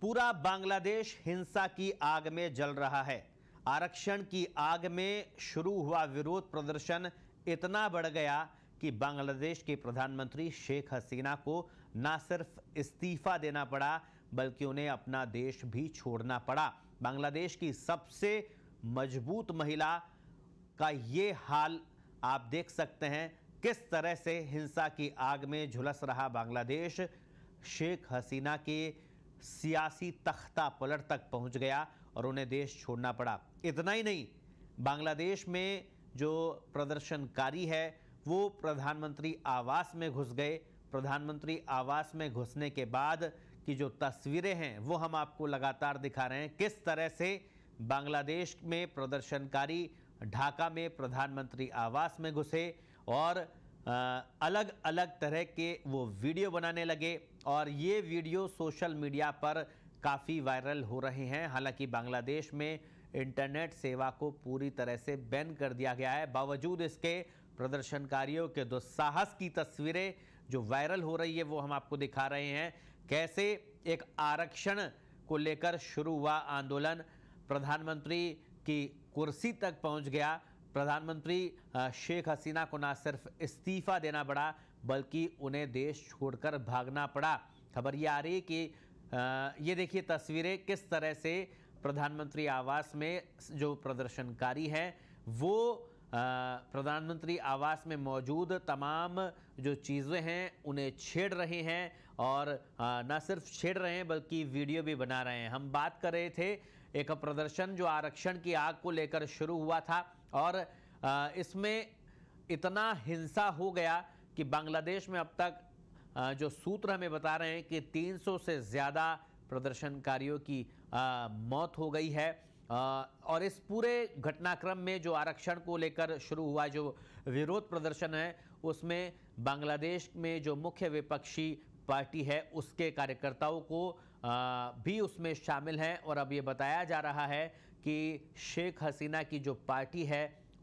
पूरा बांग्लादेश हिंसा की आग में जल रहा है आरक्षण की आग में शुरू हुआ विरोध प्रदर्शन इतना बढ़ गया कि बांग्लादेश के प्रधानमंत्री शेख हसीना को ना सिर्फ इस्तीफा देना पड़ा बल्कि उन्हें अपना देश भी छोड़ना पड़ा बांग्लादेश की सबसे मजबूत महिला का ये हाल आप देख सकते हैं किस तरह से हिंसा की आग में झुलस रहा बांग्लादेश शेख हसीना के सियासी तख्ता पलट तक पहुंच गया और उन्हें देश छोड़ना पड़ा इतना ही नहीं बांग्लादेश में जो प्रदर्शनकारी है वो प्रधानमंत्री आवास में घुस गए प्रधानमंत्री आवास में घुसने के बाद की जो तस्वीरें हैं वो हम आपको लगातार दिखा रहे हैं किस तरह से बांग्लादेश में प्रदर्शनकारी ढाका में प्रधानमंत्री आवास में घुसे और अलग अलग तरह के वो वीडियो बनाने लगे और ये वीडियो सोशल मीडिया पर काफ़ी वायरल हो रहे हैं हालांकि बांग्लादेश में इंटरनेट सेवा को पूरी तरह से बैन कर दिया गया है बावजूद इसके प्रदर्शनकारियों के दुस्साहस की तस्वीरें जो वायरल हो रही है वो हम आपको दिखा रहे हैं कैसे एक आरक्षण को लेकर शुरू हुआ आंदोलन प्रधानमंत्री की कुर्सी तक पहुंच गया प्रधानमंत्री शेख हसीना को ना सिर्फ इस्तीफा देना पड़ा बल्कि उन्हें देश छोड़कर भागना पड़ा खबर ये आ रही है कि ये देखिए तस्वीरें किस तरह से प्रधानमंत्री आवास में जो प्रदर्शनकारी हैं वो प्रधानमंत्री आवास में मौजूद तमाम जो चीज़ें हैं उन्हें छेड़ रहे हैं और न सिर्फ छेड़ रहे हैं बल्कि वीडियो भी बना रहे हैं हम बात कर रहे थे एक प्रदर्शन जो आरक्षण की आग को लेकर शुरू हुआ था और इसमें इतना हिंसा हो गया कि बांग्लादेश में अब तक जो सूत्र हमें बता रहे हैं कि 300 से ज़्यादा प्रदर्शनकारियों की मौत हो गई है और इस पूरे घटनाक्रम में जो आरक्षण को लेकर शुरू हुआ जो विरोध प्रदर्शन है उसमें बांग्लादेश में जो मुख्य विपक्षी पार्टी है उसके कार्यकर्ताओं को भी उसमें शामिल हैं और अब ये बताया जा रहा है कि शेख हसीना की जो पार्टी है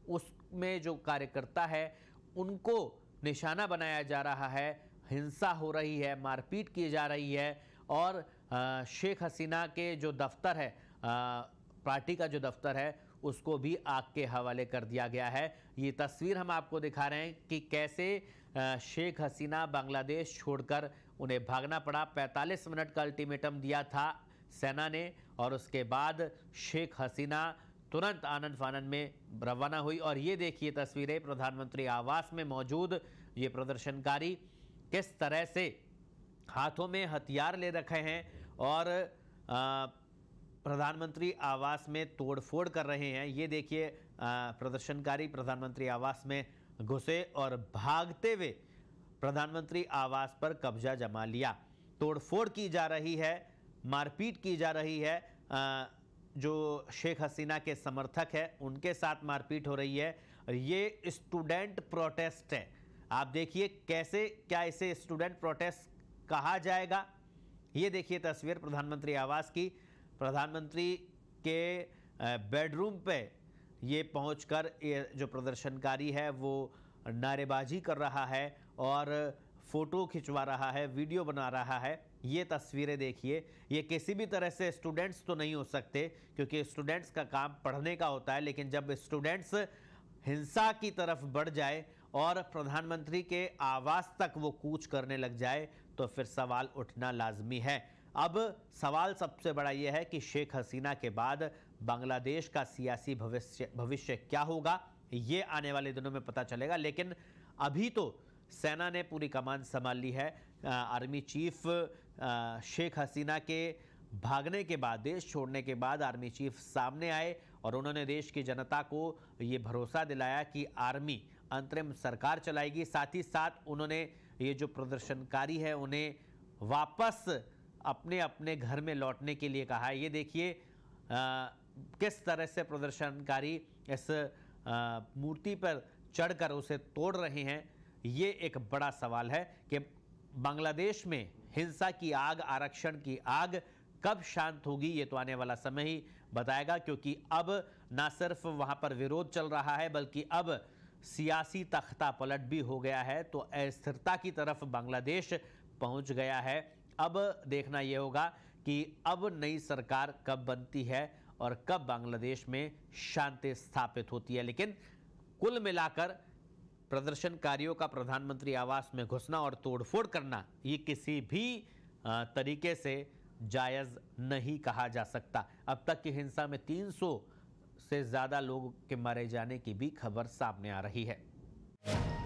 उसमें जो कार्यकर्ता है उनको निशाना बनाया जा रहा है हिंसा हो रही है मारपीट की जा रही है और शेख हसीना के जो दफ्तर है पार्टी का जो दफ्तर है उसको भी आग के हवाले कर दिया गया है ये तस्वीर हम आपको दिखा रहे हैं कि कैसे शेख हसीना बांग्लादेश छोड़कर उन्हें भागना पड़ा 45 मिनट का अल्टीमेटम दिया था सेना ने और उसके बाद शेख हसीना तुरंत आनंद फानंद में रवाना हुई और ये देखिए तस्वीरें प्रधानमंत्री आवास में मौजूद ये प्रदर्शनकारी किस तरह से हाथों में हथियार ले रखे हैं और प्रधानमंत्री आवास में तोड़फोड़ कर रहे हैं ये देखिए प्रदर्शनकारी प्रधानमंत्री आवास में घुसे और भागते हुए प्रधानमंत्री आवास पर कब्जा जमा लिया तोड़फोड़ की जा रही है मारपीट की जा रही है आ, जो शेख हसीना के समर्थक है उनके साथ मारपीट हो रही है ये स्टूडेंट प्रोटेस्ट है आप देखिए कैसे क्या इसे स्टूडेंट प्रोटेस्ट कहा जाएगा ये देखिए तस्वीर प्रधानमंत्री आवास की प्रधानमंत्री के बेडरूम पे ये पहुंचकर ये जो प्रदर्शनकारी है वो नारेबाजी कर रहा है और फ़ोटो खिंचवा रहा है वीडियो बना रहा है ये तस्वीरें देखिए ये किसी भी तरह से स्टूडेंट्स तो नहीं हो सकते क्योंकि स्टूडेंट्स का काम पढ़ने का होता है लेकिन जब स्टूडेंट्स हिंसा की तरफ बढ़ जाए और प्रधानमंत्री के आवास तक वो कूच करने लग जाए तो फिर सवाल उठना लाजमी है अब सवाल सबसे बड़ा यह है कि शेख हसीना के बाद बांग्लादेश का सियासी भविष्य भविष्य क्या होगा ये आने वाले दिनों में पता चलेगा लेकिन अभी तो सेना ने पूरी कमान संभाल ली है आर्मी चीफ शेख हसीना के भागने के बाद देश छोड़ने के बाद आर्मी चीफ सामने आए और उन्होंने देश की जनता को ये भरोसा दिलाया कि आर्मी अंतरिम सरकार चलाएगी साथ ही साथ उन्होंने ये जो प्रदर्शनकारी है उन्हें वापस अपने अपने घर में लौटने के लिए कहा है ये देखिए किस तरह से प्रदर्शनकारी इस मूर्ति पर चढ़कर उसे तोड़ रहे हैं ये एक बड़ा सवाल है कि बांग्लादेश में हिंसा की आग आरक्षण की आग कब शांत होगी ये तो आने वाला समय ही बताएगा क्योंकि अब ना सिर्फ वहाँ पर विरोध चल रहा है बल्कि अब सियासी तख्ता पलट भी हो गया है तो अस्थिरता की तरफ बांग्लादेश पहुँच गया है अब देखना ये होगा कि अब नई सरकार कब बनती है और कब बांग्लादेश में शांति स्थापित होती है लेकिन कुल मिलाकर प्रदर्शनकारियों का प्रधानमंत्री आवास में घुसना और तोड़फोड़ करना ये किसी भी तरीके से जायज़ नहीं कहा जा सकता अब तक की हिंसा में 300 से ज़्यादा लोगों के मारे जाने की भी खबर सामने आ रही है